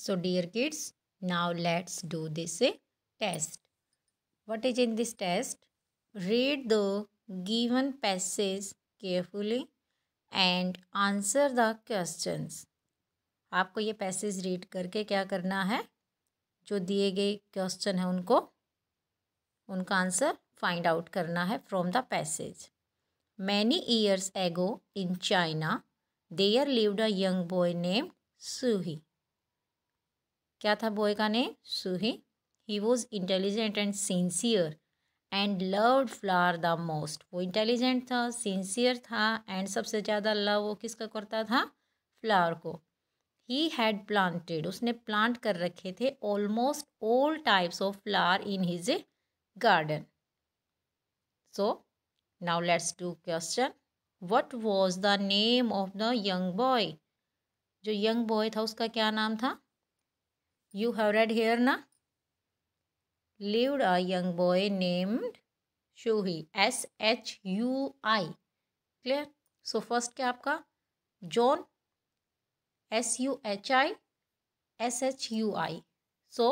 So dear kids, now let's do this test. What is in this test? Read the given passage carefully and answer the questions. आपको ये passage read करके क्या करना है जो दिए गए क्वेश्चन हैं उनको उनका आंसर फाइंड आउट करना है from the passage many years ago in China there lived a young boy name Suhi क्या था बॉय का नेम सुहेल he was intelligent and sincere and loved flower the most वो इंटेलिजेंट था sincere था and सबसे ज़्यादा लव वो किसका करता था फ्लावर को ही हैड प्लांटेड उसने प्लांट कर रखे थे almost all types of flower in his garden so now let's do question what was the name of the young boy जो यंग बॉय था उसका क्या नाम था you have read here na lived a young boy named shuhi s h u i clear so first क्या आपका john s u h i S H U I so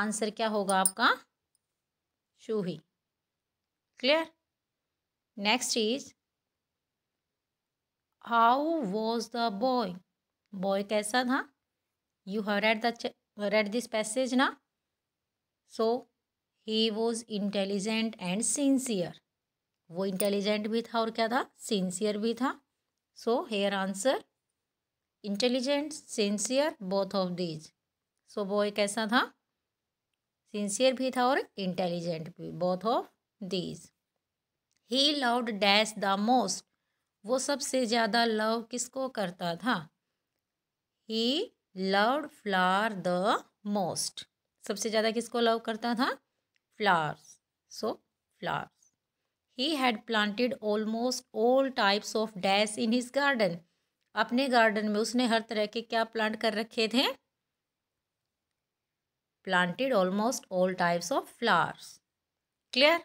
answer क्या होगा आपका Suhi clear next is how was the boy boy कैसा था you have read the read this passage na so he was intelligent and sincere वो intelligent भी था और क्या था सिंसियर भी था so here answer intelligent sincere both of these so वो एक ऐसा था सिंसियर भी था और इंटेलिजेंट भी both of these he loved dash the most वो सबसे ज़्यादा लव किसको करता था he loved flower the most सबसे ज़्यादा किसको लव करता था flowers so flowers he had planted almost all types of dash in his garden अपने गार्डन में उसने हर तरह के क्या प्लांट कर रखे थे planted almost all types of flowers clear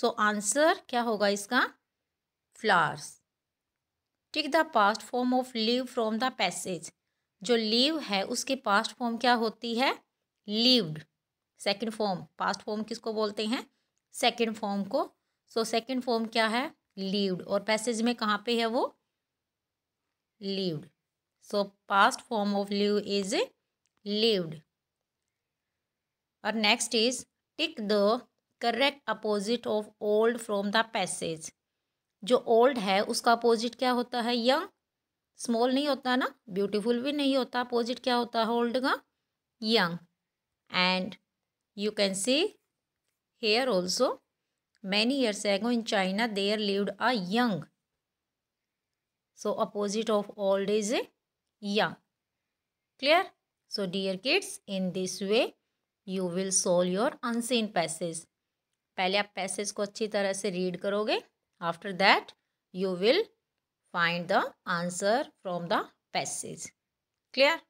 so answer क्या होगा इसका flowers tick the past form of live from the passage जो लीव है उसके पास्ट फॉर्म क्या होती है lived second form past form किसको बोलते हैं सेकंड फॉर्म को सो सेकंड फॉर्म क्या है लीव्ड और पैसेज में कहाँ पे है वो lived so past form of live is lived और next is tick the correct opposite of old from the passage जो ओल्ड है उसका अपोजिट क्या होता है यंग स्मॉल नहीं होता ना ब्यूटीफुल भी नहीं होता अपोजिट क्या होता है ओल्ड का young and you can see here also many years ago in China there lived a young opposite of old is a young clear so dear kids in this way you will solve your unseen passage पहले आप passage को अच्छी तरह से read करोगे after that you will find the answer from the passage. Clear?